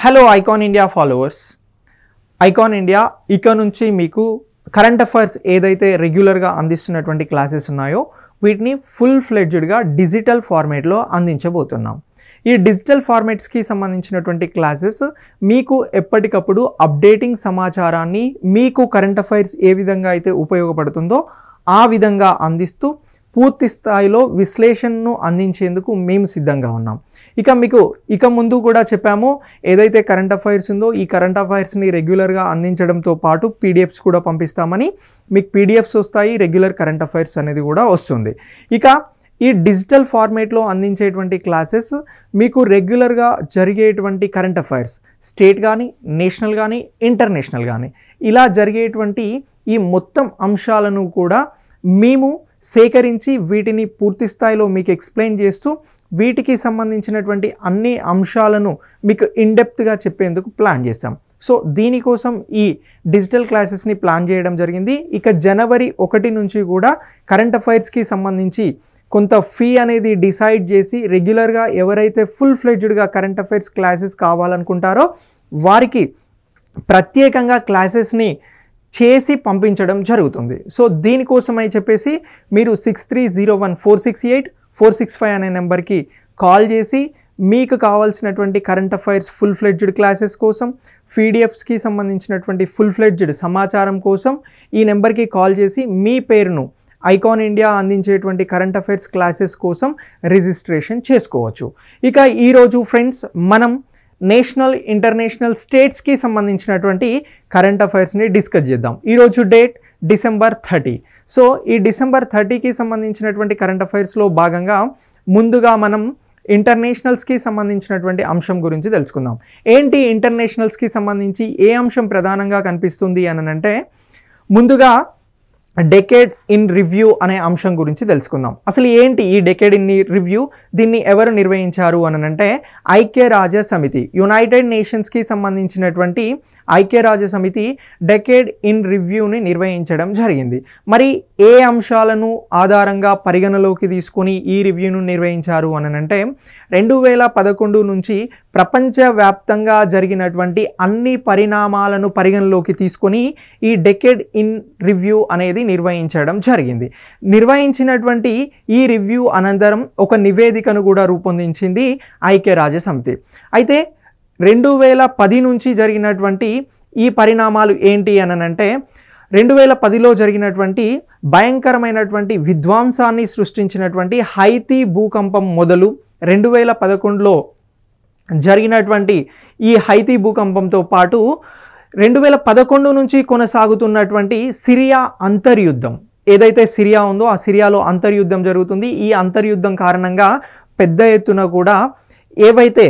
hello icon India followers icon India ఇక నుంచి మీకు కరెంట్ అఫైర్స్ ఏదైతే రెగ్యులర్గా అందిస్తున్నటువంటి క్లాసెస్ ఉన్నాయో వీటిని ఫుల్ ఫ్లెడ్జ్డ్గా డిజిటల్ ఫార్మేట్లో అందించబోతున్నాం ఈ డిజిటల్ ఫార్మేట్స్కి సంబంధించినటువంటి క్లాసెస్ మీకు ఎప్పటికప్పుడు అప్డేటింగ్ సమాచారాన్ని మీకు కరెంట్ అఫైర్స్ ఏ విధంగా అయితే ఉపయోగపడుతుందో ఆ విధంగా అందిస్తూ పూర్తి స్థాయిలో విశ్లేషణను అందించేందుకు మేము సిద్ధంగా ఉన్నాం ఇక మీకు ఇక ముందు కూడా చెప్పాము ఏదైతే కరెంట్ అఫైర్స్ ఉందో ఈ కరెంట్ అఫైర్స్ని రెగ్యులర్గా అందించడంతో పాటు పీడిఎఫ్స్ కూడా పంపిస్తామని మీకు పీడిఎఫ్స్ వస్తాయి రెగ్యులర్ కరెంట్ అఫైర్స్ అనేది కూడా వస్తుంది ఇక ఈ డిజిటల్ ఫార్మేట్లో అందించేటువంటి క్లాసెస్ మీకు రెగ్యులర్గా జరిగేటువంటి కరెంట్ అఫైర్స్ స్టేట్ కానీ నేషనల్ కానీ ఇంటర్నేషనల్ కానీ ఇలా జరిగేటువంటి ఈ మొత్తం అంశాలను కూడా మేము సేకరించి వీటిని పూర్తి స్థాయిలో మీకు ఎక్స్ప్లెయిన్ చేస్తూ వీటికి సంబంధించినటువంటి అన్ని అంశాలను మీకు ఇన్డెప్త్గా చెప్పేందుకు ప్లాన్ చేశాం సో దీనికోసం ఈ డిజిటల్ క్లాసెస్ని ప్లాన్ చేయడం జరిగింది ఇక జనవరి ఒకటి నుంచి కూడా కరెంట్ అఫైర్స్కి సంబంధించి కొంత ఫీ అనేది డిసైడ్ చేసి రెగ్యులర్గా ఎవరైతే ఫుల్ ఫ్లెడ్జ్డ్గా కరెంట్ అఫైర్స్ క్లాసెస్ కావాలనుకుంటారో వారికి ప్రత్యేకంగా క్లాసెస్ని చేసి పంపించడం జరుగుతుంది సో దీనికోసమై చెప్పేసి మీరు six three zero one four six eight four six five అనే నెంబర్కి కాల్ చేసి మీకు కావాల్సినటువంటి current affairs full fledged classes కోసం పీడిఎఫ్స్కి సంబంధించినటువంటి ఫుల్ ఫ్లెడ్జ్డ్ సమాచారం కోసం ఈ నెంబర్కి కాల్ చేసి మీ పేరును ఐకాన్ ఇండియా అందించేటువంటి కరెంట్ అఫైర్స్ క్లాసెస్ కోసం రిజిస్ట్రేషన్ చేసుకోవచ్చు ఇక ఈరోజు ఫ్రెండ్స్ మనం నేషనల్ ఇంటర్నేషనల్ స్టేట్స్కి సంబంధించినటువంటి కరెంట్ అఫైర్స్ని డిస్కస్ చేద్దాం ఈరోజు డేట్ డిసెంబర్ థర్టీ సో ఈ డిసెంబర్ థర్టీకి సంబంధించినటువంటి కరెంట్ అఫైర్స్లో భాగంగా ముందుగా మనం ఇంటర్నేషనల్స్కి సంబంధించినటువంటి అంశం గురించి తెలుసుకుందాం ఏంటి ఇంటర్నేషనల్స్కి సంబంధించి ఏ అంశం ప్రధానంగా కనిపిస్తుంది అని అంటే ముందుగా డెకేడ్ ఇన్ రివ్యూ అనే అంశం గురించి తెలుసుకుందాం అసలు ఏంటి ఈ డెకేడ్ ఇన్ రివ్యూ దీన్ని ఎవరు నిర్వహించారు అని అంటే ఐక్యరాజ్య సమితి యునైటెడ్ నేషన్స్కి సంబంధించినటువంటి ఐక్యరాజ్య సమితి డెకేడ్ ఇన్ రివ్యూని నిర్వహించడం జరిగింది మరి ఏ అంశాలను ఆధారంగా పరిగణలోకి తీసుకొని ఈ రివ్యూను నిర్వహించారు అని అంటే రెండు వేల పదకొండు నుంచి ప్రపంచవ్యాప్తంగా జరిగినటువంటి అన్ని పరిణామాలను పరిగణలోకి తీసుకొని ఈ డెకెడ్ ఇన్ రివ్యూ అనేది నిర్వహించడం జరిగింది నిర్వహించినటువంటి ఈ రివ్యూ అనంతరం ఒక నివేదికను కూడా రూపొందించింది ఐక్యరాజ్య సమితి అయితే రెండు వేల పది నుంచి జరిగినటువంటి ఈ పరిణామాలు ఏంటి అనంటే రెండు వేల పదిలో జరిగినటువంటి భయంకరమైనటువంటి విధ్వంసాన్ని సృష్టించినటువంటి హైతీ భూకంపం మొదలు రెండు వేల పదకొండులో జరిగినటువంటి ఈ హైతీ భూకంపంతో పాటు రెండు వేల పదకొండు నుంచి కొనసాగుతున్నటువంటి సిరియా అంతర్యుద్ధం ఏదైతే సిరియా ఉందో ఆ సిరియాలో అంతర్యుద్ధం జరుగుతుంది ఈ అంతర్యుద్ధం కారణంగా పెద్ద ఎత్తున కూడా ఏవైతే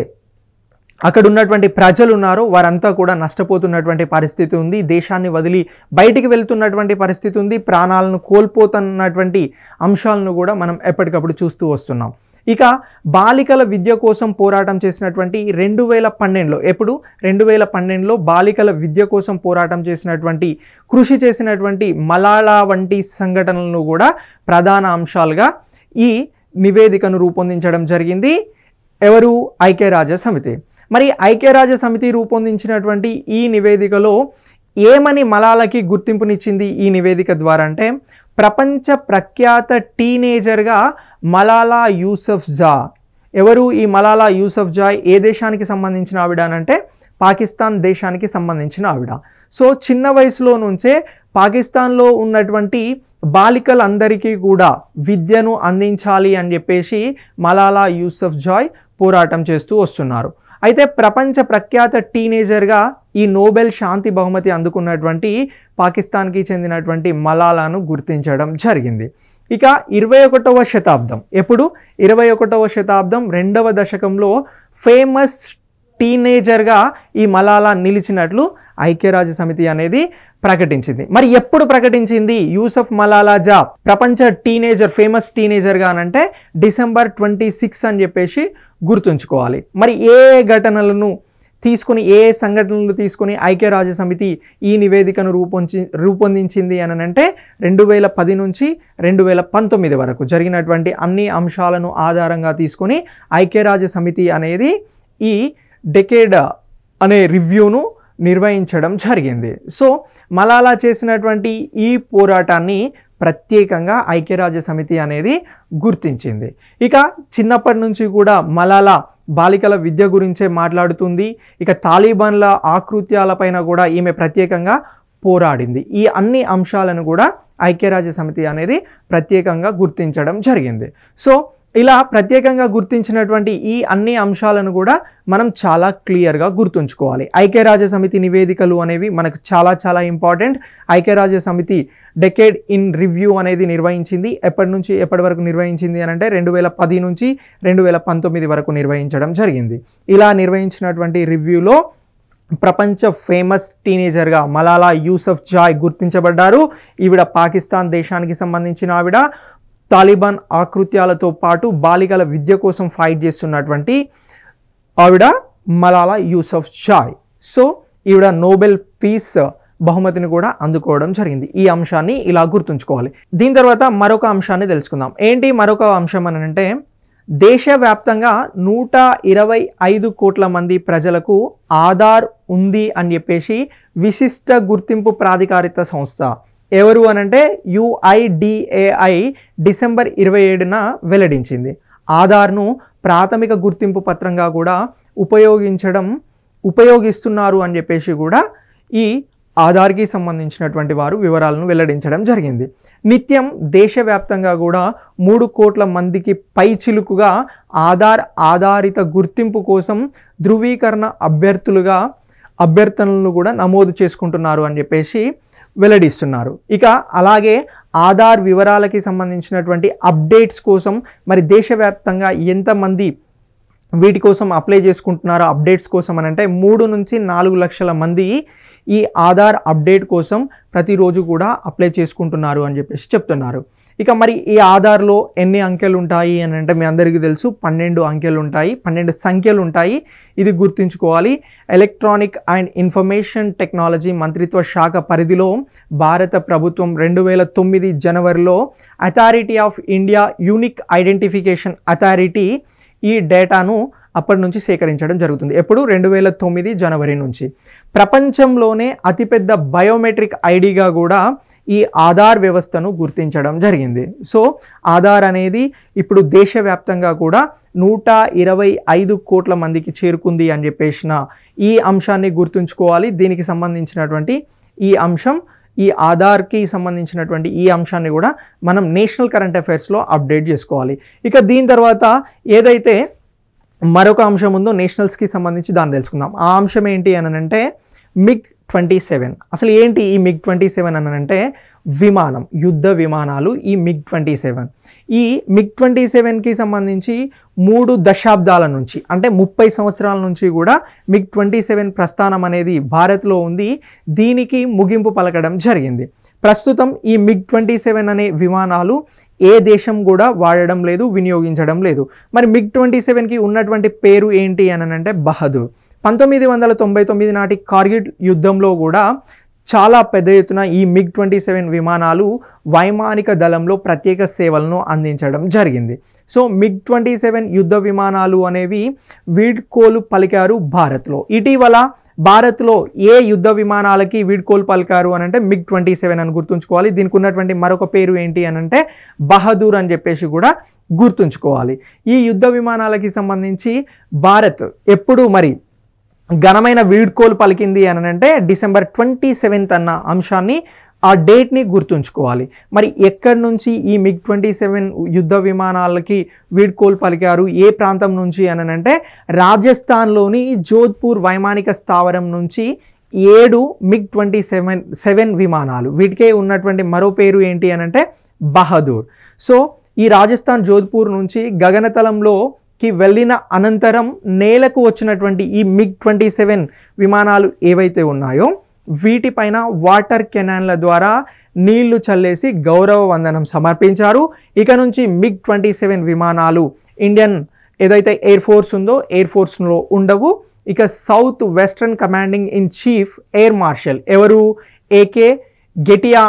అక్కడ ఉన్నటువంటి ప్రజలు ఉన్నారు వారంతా కూడా నష్టపోతున్నటువంటి పరిస్థితి ఉంది దేశాన్ని వదిలి బయటికి వెళ్తున్నటువంటి పరిస్థితి ఉంది ప్రాణాలను కోల్పోతున్నటువంటి అంశాలను కూడా మనం ఎప్పటికప్పుడు చూస్తూ వస్తున్నాం ఇక బాలికల విద్య కోసం పోరాటం చేసినటువంటి రెండు వేల పన్నెండులో ఎప్పుడు రెండు వేల పన్నెండులో బాలికల విద్య కోసం పోరాటం చేసినటువంటి కృషి చేసినటువంటి మలాళా వంటి సంఘటనలను కూడా ప్రధాన అంశాలుగా ఈ నివేదికను రూపొందించడం జరిగింది ఎవరు ఐక్యరాజ్య సమితి మరి ఐక్యరాజ్య సమితి రూపొందించినటువంటి ఈ నివేదికలో ఏమని మలాలకి గుర్తింపునిచ్చింది ఈ నివేదిక ద్వారా అంటే ప్రపంచ ప్రఖ్యాత టీనేజర్గా మలాలా యూసఫ్ జా ఎవరు ఈ మలాలా యూసఫ్ జాయ్ ఏ దేశానికి సంబంధించిన ఆవిడ అంటే పాకిస్తాన్ దేశానికి సంబంధించిన ఆవిడ సో చిన్న వయసులో నుంచే పాకిస్తాన్లో ఉన్నటువంటి బాలికలందరికీ కూడా విద్యను అందించాలి అని చెప్పేసి మలాలా యూసఫ్ జాయ్ పోరాటం చేస్తూ వస్తున్నారు అయితే ప్రపంచ ప్రఖ్యాత టీనేజర్గా ఈ నోబెల్ శాంతి బహుమతి అందుకున్నటువంటి పాకిస్తాన్కి చెందినటువంటి మలాలాను గుర్తించడం జరిగింది ఇక ఇరవై ఒకటవ శతాబ్దం ఎప్పుడు ఇరవై ఒకటవ శతాబ్దం రెండవ దశకంలో ఫేమస్ టీనేజర్గా ఈ మలాలా నిలిచినట్లు ఐక్యరాజ్య సమితి అనేది ప్రకటించింది మరి ఎప్పుడు ప్రకటించింది యూసఫ్ మలాలా జా ప్రపంచ టీనేజర్ ఫేమస్ టీనేజర్గా అంటే డిసెంబర్ ట్వంటీ సిక్స్ అని చెప్పేసి గుర్తుంచుకోవాలి మరి ఏ ఘటనలను తీసుకుని ఏ సంఘటనలు తీసుకుని ఐక్యరాజ్య సమితి ఈ నివేదికను రూపొంచి రూపొందించింది అని అంటే రెండు వేల పది నుంచి రెండు వేల పంతొమ్మిది వరకు జరిగినటువంటి అన్ని అంశాలను ఆధారంగా తీసుకొని ఐక్యరాజ్య సమితి అనేది ఈ డెకేడ్ అనే రివ్యూను నిర్వహించడం జరిగింది సో మలాలా చేసినటువంటి ఈ పోరాటాన్ని ప్రత్యేకంగా ఐక్యరాజ్య సమితి అనేది గుర్తించింది ఇక చిన్నప్పటి నుంచి కూడా మలాలా బాలికల విద్య గురించే మాట్లాడుతుంది ఇక తాలిబాన్ల ఆకృత్యాలపైన కూడా ఈమె ప్రత్యేకంగా పోరాడింది ఈ అన్ని అంశాలను కూడా ఐక్యరాజ్య సమితి అనేది ప్రత్యేకంగా గుర్తించడం జరిగింది సో ఇలా ప్రత్యేకంగా గుర్తించినటువంటి ఈ అన్ని అంశాలను కూడా మనం చాలా క్లియర్గా గుర్తుంచుకోవాలి ఐక్యరాజ్య సమితి నివేదికలు అనేవి మనకు చాలా చాలా ఇంపార్టెంట్ ఐక్యరాజ్య సమితి డెకేడ్ ఇన్ రివ్యూ అనేది నిర్వహించింది ఎప్పటి నుంచి ఎప్పటి వరకు నిర్వహించింది అని అంటే రెండు వేల పది నుంచి రెండు వేల పంతొమ్మిది వరకు నిర్వహించడం జరిగింది ఇలా నిర్వహించినటువంటి రివ్యూలో ప్రపంచ ఫేమస్ టీనేజర్గా మలాలా యూసఫ్ జాయ్ గుర్తించబడ్డారు ఈవిడ పాకిస్తాన్ దేశానికి సంబంధించిన ఆవిడ తాలిబాన్ ఆకృత్యాలతో పాటు బాలికల విద్య కోసం ఫైట్ చేస్తున్నటువంటి ఆవిడ మలాలా యూసఫ్ జాయ్ సో ఈవిడ నోబెల్ పీస్ బహుమతిని కూడా అందుకోవడం జరిగింది ఈ అంశాన్ని ఇలా గుర్తుంచుకోవాలి దీని తర్వాత మరొక అంశాన్ని తెలుసుకుందాం ఏంటి మరొక అంశం అని అంటే దేశవ్యాప్తంగా నూట ఇరవై ఐదు కోట్ల మంది ప్రజలకు ఆధార్ ఉంది అని చెప్పేసి విశిష్ట గుర్తింపు ప్రాధికారిత సంస్థ ఎవరు అనంటే యుఐడిఏఐ డిసెంబర్ ఇరవై ఏడున వెల్లడించింది ఆధార్ను ప్రాథమిక గుర్తింపు పత్రంగా కూడా ఉపయోగించడం ఉపయోగిస్తున్నారు అని చెప్పేసి కూడా ఈ ఆధార్కి సంబంధించినటువంటి వారు వివరాలను వెల్లడించడం జరిగింది నిత్యం దేశవ్యాప్తంగా కూడా మూడు కోట్ల మందికి పై చిలుకుగా ఆధార్ ఆధారిత గుర్తింపు కోసం ధృవీకరణ అభ్యర్థులుగా అభ్యర్థనలను కూడా నమోదు చేసుకుంటున్నారు అని చెప్పేసి వెల్లడిస్తున్నారు ఇక అలాగే ఆధార్ వివరాలకి సంబంధించినటువంటి అప్డేట్స్ కోసం మరి దేశవ్యాప్తంగా ఎంతమంది వీటి కోసం అప్లై చేసుకుంటున్నారో అప్డేట్స్ కోసం అని అంటే మూడు నుంచి నాలుగు లక్షల మంది ఈ ఆధార్ అప్డేట్ కోసం ప్రతిరోజు కూడా అప్లై చేసుకుంటున్నారు అని చెప్పేసి చెప్తున్నారు ఇక మరి ఈ ఆధార్లో ఎన్ని అంకెలు ఉంటాయి అని అంటే మీ అందరికీ తెలుసు పన్నెండు అంకెలు ఉంటాయి పన్నెండు సంఖ్యలు ఉంటాయి ఇది గుర్తుంచుకోవాలి ఎలక్ట్రానిక్ అండ్ ఇన్ఫర్మేషన్ టెక్నాలజీ మంత్రిత్వ శాఖ పరిధిలో భారత ప్రభుత్వం రెండు వేల తొమ్మిది జనవరిలో authority of India unique identification authority ఈ డేటాను అప్పటి నుంచి సేకరించడం జరుగుతుంది ఎప్పుడు రెండు వేల తొమ్మిది జనవరి నుంచి ప్రపంచంలోనే అతిపెద్ద బయోమెట్రిక్ ఐడిగా కూడా ఈ ఆధార్ వ్యవస్థను గుర్తించడం జరిగింది సో ఆధార్ అనేది ఇప్పుడు దేశవ్యాప్తంగా కూడా నూట ఇరవై ఐదు కోట్ల మందికి చేరుకుంది అని చెప్పేసిన ఈ అంశాన్ని గుర్తుంచుకోవాలి దీనికి సంబంధించినటువంటి ఈ అంశం ఈ ఆధార్కి సంబంధించినటువంటి ఈ అంశాన్ని కూడా మనం నేషనల్ కరెంట్ అఫైర్స్లో అప్డేట్ చేసుకోవాలి ఇక దీని తర్వాత ఏదైతే మరొక అంశం ఉందో నేషనల్స్కి సంబంధించి దాన్ని తెలుసుకుందాం ఆ అంశం ఏంటి అని అంటే మిగ్ ట్వంటీ సెవెన్ అసలు ఏంటి ఈ మిగ్ ట్వంటీ సెవెన్ అనంటే అంటే విమానం యుద్ధ విమానాలు ఈ మిగ్ ట్వంటీ సెవెన్ ఈ మిగ్ ట్వంటీ సెవెన్కి సంబంధించి మూడు దశాబ్దాల నుంచి అంటే ముప్పై సంవత్సరాల నుంచి కూడా మిగ్ ట్వంటీ సెవెన్ ప్రస్థానం అనేది భారత్లో ఉంది దీనికి ముగింపు పలకడం జరిగింది ప్రస్తుతం ఈ మిగ్ ట్వంటీ సెవెన్ అనే విమానాలు ఏ దేశం కూడా వాడడం లేదు వినియోగించడం లేదు మరి మిగ్ ట్వంటీ సెవెన్కి ఉన్నటువంటి పేరు ఏంటి అని అంటే బహదూర్ పంతొమ్మిది వందల తొంభై తొమ్మిది నాటి కార్గిల్ యుద్ధంలో కూడా చాలా పెద్ద ఎత్తున ఈ మిగ్ ట్వంటీ సెవెన్ విమానాలు వైమానిక దళంలో ప్రత్యేక సేవలను అందించడం జరిగింది సో మిగ్ ట్వంటీ సెవెన్ యుద్ధ విమానాలు అనేవి వీడ్కోలు పలికారు భారత్లో ఇటీవల భారత్లో ఏ యుద్ధ విమానాలకి వీడ్కోలు పలికారు అని అంటే మిగ్ ట్వంటీ సెవెన్ అని గుర్తుంచుకోవాలి దీనికి ఉన్నటువంటి మరొక పేరు ఏంటి అని అంటే బహదూర్ అని చెప్పేసి కూడా గుర్తుంచుకోవాలి ఈ యుద్ధ విమానాలకి సంబంధించి భారత్ ఎప్పుడు మరి ఘనమైన వీడ్కోలు పలికింది అని అంటే డిసెంబర్ ట్వంటీ సెవెంత్ అన్న అంశాన్ని ఆ డేట్ని గుర్తుంచుకోవాలి మరి ఎక్కడి నుంచి ఈ మిగ్ ట్వంటీ సెవెన్ యుద్ధ విమానాలకి వీడ్కోలు పలికారు ఏ ప్రాంతం నుంచి అని అంటే రాజస్థాన్లోని జోధ్పూర్ వైమానిక స్థావరం నుంచి ఏడు మిగ్ ట్వంటీ సెవెన్ సెవెన్ విమానాలు వీటికే ఉన్నటువంటి మరో పేరు ఏంటి అని అంటే బహదూర్ సో ఈ రాజస్థాన్ జోధ్పూర్ నుంచి గగనతలంలో కి వెళ్ళిన అనంతరం నేలకు వచ్చినటువంటి ఈ మిగ్ ట్వంటీ సెవెన్ విమానాలు ఏవైతే ఉన్నాయో వీటిపైన వాటర్ కెనాన్ల ద్వారా నీళ్లు చల్లేసి గౌరవ వందనం సమర్పించారు ఇక నుంచి మిగ్ ట్వంటీ సెవెన్ విమానాలు ఇండియన్ ఏదైతే ఎయిర్ ఫోర్స్ ఉందో ఎయిర్ ఫోర్స్లో ఉండవు ఇక south western commanding in chief air marshal ఎవరు ఏకే గెటియా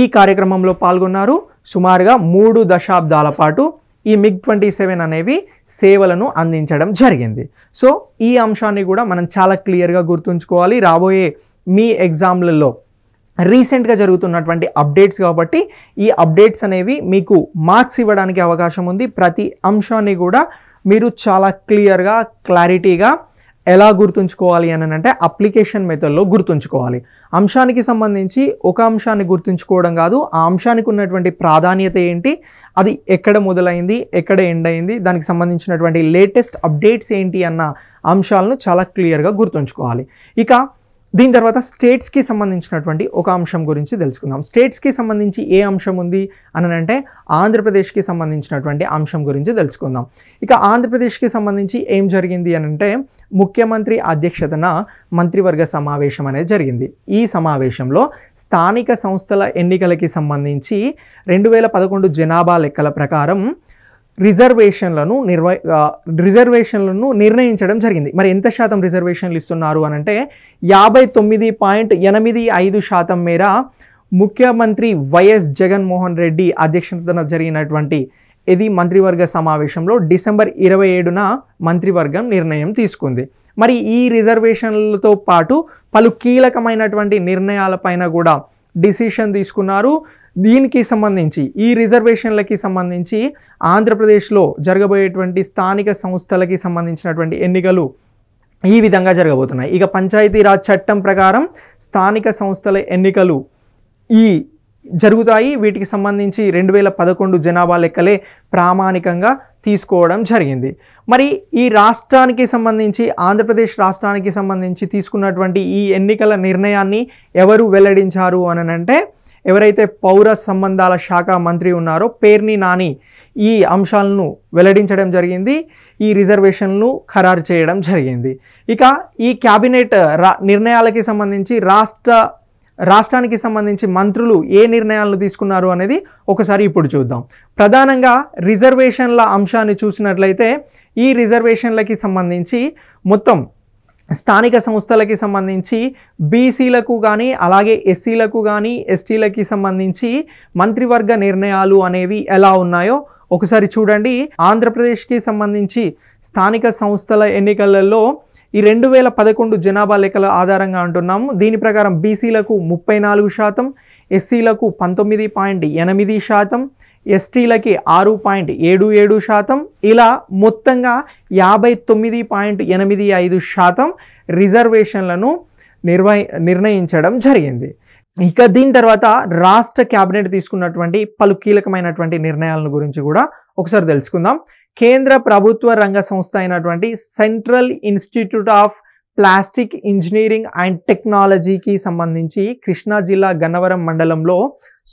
ఈ కార్యక్రమంలో పాల్గొన్నారు సుమారుగా మూడు దశాబ్దాల పాటు ఈ మిగ్ ట్వంటీ సెవెన్ అనేవి సేవలను అందించడం జరిగింది సో ఈ అంశాన్ని కూడా మనం చాలా క్లియర్గా గుర్తుంచుకోవాలి రాబోయే మీ ఎగ్జామ్లలో రీసెంట్గా జరుగుతున్నటువంటి అప్డేట్స్ కాబట్టి ఈ అప్డేట్స్ అనేవి మీకు మార్క్స్ ఇవ్వడానికి అవకాశం ఉంది ప్రతి అంశాన్ని కూడా మీరు చాలా క్లియర్గా క్లారిటీగా ఎలా గుర్తుంచుకోవాలి అని అంటే అప్లికేషన్ మెథడ్లో గుర్తుంచుకోవాలి అంశానికి సంబంధించి ఒక అంశాన్ని గుర్తుంచుకోవడం కాదు ఆ అంశానికి ఉన్నటువంటి ప్రాధాన్యత ఏంటి అది ఎక్కడ మొదలైంది ఎక్కడ ఎండ్ అయింది దానికి సంబంధించినటువంటి లేటెస్ట్ అప్డేట్స్ ఏంటి అన్న అంశాలను చాలా క్లియర్గా గుర్తుంచుకోవాలి ఇక దీని తర్వాత స్టేట్స్కి సంబంధించినటువంటి ఒక అంశం గురించి తెలుసుకుందాం స్టేట్స్కి సంబంధించి ఏ అంశం ఉంది అని అంటే ఆంధ్రప్రదేశ్కి సంబంధించినటువంటి అంశం గురించి తెలుసుకుందాం ఇక ఆంధ్రప్రదేశ్కి సంబంధించి ఏం జరిగింది అని అంటే ముఖ్యమంత్రి అధ్యక్షతన మంత్రివర్గ సమావేశం అనేది జరిగింది ఈ సమావేశంలో స్థానిక సంస్థల ఎన్నికలకి సంబంధించి రెండు వేల పదకొండు జనాభా లెక్కల ప్రకారం రిజర్వేషన్లను నిర్వ రిజర్వేషన్లను నిర్ణయించడం జరిగింది మరి ఎంత శాతం రిజర్వేషన్లు ఇస్తున్నారు అని అంటే యాభై తొమ్మిది పాయింట్ ఎనిమిది ఐదు శాతం మేర ముఖ్యమంత్రి వైఎస్ జగన్మోహన్ రెడ్డి అధ్యక్షతన జరిగినటువంటి ఇది మంత్రివర్గ సమావేశంలో డిసెంబర్ ఇరవై ఏడున మంత్రివర్గం నిర్ణయం తీసుకుంది మరి ఈ రిజర్వేషన్లతో పాటు పలు కీలకమైనటువంటి నిర్ణయాలపైన కూడా డిసిషన్ తీసుకున్నారు దీనికి సంబంధించి ఈ రిజర్వేషన్లకి సంబంధించి ఆంధ్రప్రదేశ్లో జరగబోయేటువంటి స్థానిక సంస్థలకి సంబంధించినటువంటి ఎన్నికలు ఈ విధంగా జరగబోతున్నాయి ఇక పంచాయతీరాజ్ చట్టం ప్రకారం స్థానిక సంస్థల ఎన్నికలు ఈ జరుగుతాయి వీటికి సంబంధించి రెండు వేల పదకొండు జనాభా లెక్కలే ప్రామాణికంగా తీసుకోవడం జరిగింది మరి ఈ రాష్ట్రానికి సంబంధించి ఆంధ్రప్రదేశ్ రాష్ట్రానికి సంబంధించి తీసుకున్నటువంటి ఈ ఎన్నికల నిర్ణయాన్ని ఎవరు వెల్లడించారు అనంటే ఎవరైతే పౌర సంబంధాల శాఖ మంత్రి ఉన్నారో పేర్ని నాని ఈ అంశాలను వెల్లడించడం జరిగింది ఈ రిజర్వేషన్లు ఖరారు చేయడం జరిగింది ఇక ఈ క్యాబినెట్ రా నిర్ణయాలకి సంబంధించి రాష్ట్ర రాష్ట్రానికి సంబంధించి మంత్రులు ఏ నిర్ణయాలను తీసుకున్నారు అనేది ఒకసారి ఇప్పుడు చూద్దాం ప్రధానంగా రిజర్వేషన్ల అంశాన్ని చూసినట్లయితే ఈ రిజర్వేషన్లకి సంబంధించి మొత్తం స్థానిక సంస్థలకి సంబంధించి బీసీలకు కానీ అలాగే ఎస్సీలకు కానీ ఎస్టీలకి సంబంధించి మంత్రివర్గ నిర్ణయాలు అనేవి ఎలా ఉన్నాయో ఒకసారి చూడండి ఆంధ్రప్రదేశ్కి సంబంధించి స్థానిక సంస్థల ఎన్నికలలో ఈ రెండు వేల పదకొండు జనాభా లెక్కల ఆధారంగా అంటున్నాము దీని ప్రకారం బీసీలకు ముప్పై నాలుగు శాతం ఎస్సీలకు పంతొమ్మిది పాయింట్ ఎనిమిది శాతం ఎస్టీలకి ఆరు పాయింట్ ఏడు ఏడు శాతం ఇలా మొత్తంగా యాభై తొమ్మిది పాయింట్ ఎనిమిది ఐదు శాతం రిజర్వేషన్లను నిర్వహి నిర్ణయించడం జరిగింది ఇక దీని తర్వాత రాష్ట్ర క్యాబినెట్ తీసుకున్నటువంటి పలు కీలకమైనటువంటి నిర్ణయాలను గురించి కూడా ఒకసారి తెలుసుకుందాం కేంద్ర ప్రభుత్వ రంగ సంస్థ అయినటువంటి central institute of plastic engineering and టెక్నాలజీకి సంబంధించి కృష్ణా జిల్లా గన్నవరం మండలంలో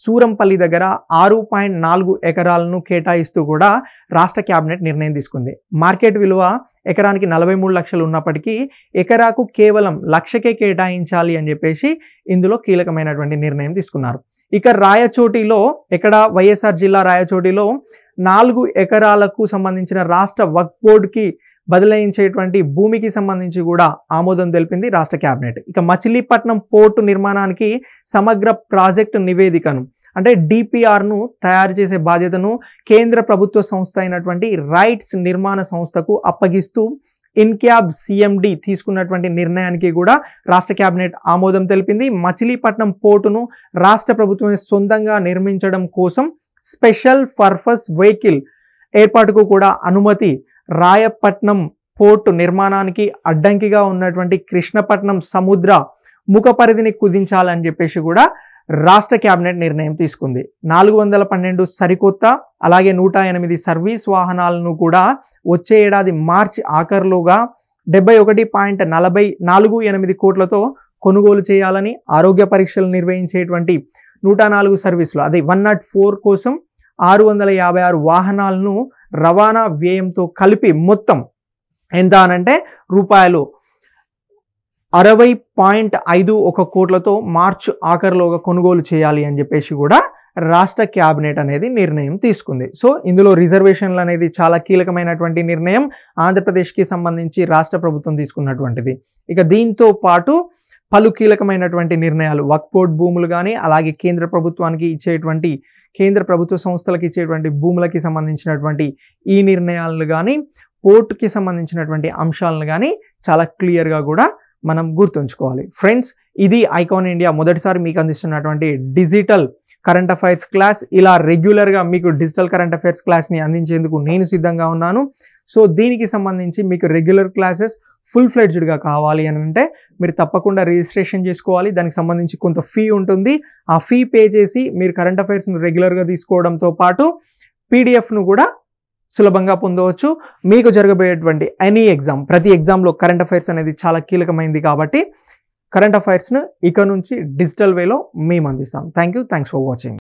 సూరంపల్లి దగ్గర ఆరు పాయింట్ నాలుగు ఎకరాలను కేటాయిస్తూ కూడా రాష్ట్ర క్యాబినెట్ నిర్ణయం తీసుకుంది మార్కెట్ విలువ ఎకరానికి నలభై మూడు లక్షలు ఉన్నప్పటికీ ఎకరాకు కేవలం లక్షకే కేటాయించాలి అని చెప్పేసి ఇందులో కీలకమైనటువంటి నిర్ణయం తీసుకున్నారు ఇక రాయచోటిలో ఎక్కడ వైఎస్ఆర్ జిల్లా రాయచోటిలో నాలుగు ఎకరాలకు సంబంధించిన రాష్ట్ర వక్ బోర్డుకి బదలాయించేటువంటి భూమికి సంబంధించి కూడా ఆమోదం తెలిపింది రాష్ట్ర కేబినెట్ ఇక మచిలీపట్నం పోర్టు నిర్మాణానికి సమగ్ర ప్రాజెక్టు నివేదికను అంటే డిపిఆర్ను తయారు చేసే బాధ్యతను కేంద్ర ప్రభుత్వ సంస్థ అయినటువంటి రైట్స్ నిర్మాణ సంస్థకు అప్పగిస్తూ ఇన్క్యాబ్ సిఎండి తీసుకున్నటువంటి నిర్ణయానికి కూడా రాష్ట్ర కేబినెట్ ఆమోదం తెలిపింది మచిలీపట్నం పోర్టును రాష్ట్ర ప్రభుత్వమే సొంతంగా నిర్మించడం కోసం స్పెషల్ పర్పస్ వెహికల్ ఏర్పాటుకు కూడా అనుమతి రాయపట్నం పోర్టు నిర్మాణానికి అడ్డంకిగా ఉన్నటువంటి కృష్ణపట్నం సముద్ర ముఖ పరిధిని కుదించాలని చెప్పేసి కూడా రాష్ట్ర కేబినెట్ నిర్ణయం తీసుకుంది నాలుగు వందల పన్నెండు సరికొత్త అలాగే నూట ఎనిమిది సర్వీస్ వాహనాలను కూడా వచ్చే ఏడాది మార్చి ఆఖరులోగా డెబ్బై ఒకటి పాయింట్ నలభై నాలుగు ఎనిమిది కోట్లతో కొనుగోలు చేయాలని ఆరోగ్య పరీక్షలు నిర్వహించేటువంటి నూట నాలుగు సర్వీసులు అదే వన్ నాట్ ఫోర్ కోసం ఆరు వందల యాభై ఆరు వాహనాలను రవాణా వ్యయంతో కలిపి మొత్తం ఎంత అనంటే రూపాయలు అరవై పాయింట్ ఐదు ఒక కోట్లతో మార్చి ఆఖరిలోగా కొనుగోలు చేయాలి అని చెప్పేసి కూడా రాష్ట్ర క్యాబినెట్ అనేది నిర్ణయం తీసుకుంది సో ఇందులో రిజర్వేషన్లు అనేది చాలా కీలకమైనటువంటి నిర్ణయం ఆంధ్రప్రదేశ్కి సంబంధించి రాష్ట్ర ప్రభుత్వం తీసుకున్నటువంటిది ఇక దీంతో పాటు పలు కీలకమైనటువంటి నిర్ణయాలు వక్ భూములు కానీ అలాగే కేంద్ర ప్రభుత్వానికి ఇచ్చేటువంటి కేంద్ర ప్రభుత్వ సంస్థలకు ఇచ్చేటువంటి భూములకి సంబంధించినటువంటి ఈ నిర్ణయాలను కానీ పోర్టుకి సంబంధించినటువంటి అంశాలను కానీ చాలా క్లియర్గా కూడా మనం గుర్తుంచుకోవాలి ఫ్రెండ్స్ ఇది ఐకాన్ ఇండియా మొదటిసారి మీకు అందిస్తున్నటువంటి డిజిటల్ కరెంట్ అఫైర్స్ క్లాస్ ఇలా రెగ్యులర్గా మీకు డిజిటల్ కరెంట్ అఫైర్స్ క్లాస్ని అందించేందుకు నేను సిద్ధంగా ఉన్నాను సో దీనికి సంబంధించి మీకు రెగ్యులర్ క్లాసెస్ ఫుల్ ఫ్లెడ్జ్డ్గా కావాలి అని అంటే మీరు తప్పకుండా రిజిస్ట్రేషన్ చేసుకోవాలి దానికి సంబంధించి కొంత ఫీ ఉంటుంది ఆ ఫీ పే చేసి మీరు కరెంట్ అఫైర్స్ని రెగ్యులర్గా తీసుకోవడంతో పాటు పీడిఎఫ్ను కూడా సులభంగా పొందవచ్చు మీకు జరగబోయేటువంటి ఎనీ ఎగ్జామ్ ప్రతి ఎగ్జామ్లో కరెంట్ అఫైర్స్ అనేది చాలా కీలకమైంది కాబట్టి కరెంట్ అఫైర్స్ను ఇక నుంచి డిజిటల్ వేలో మేము అందిస్తాం thank you thanks for watching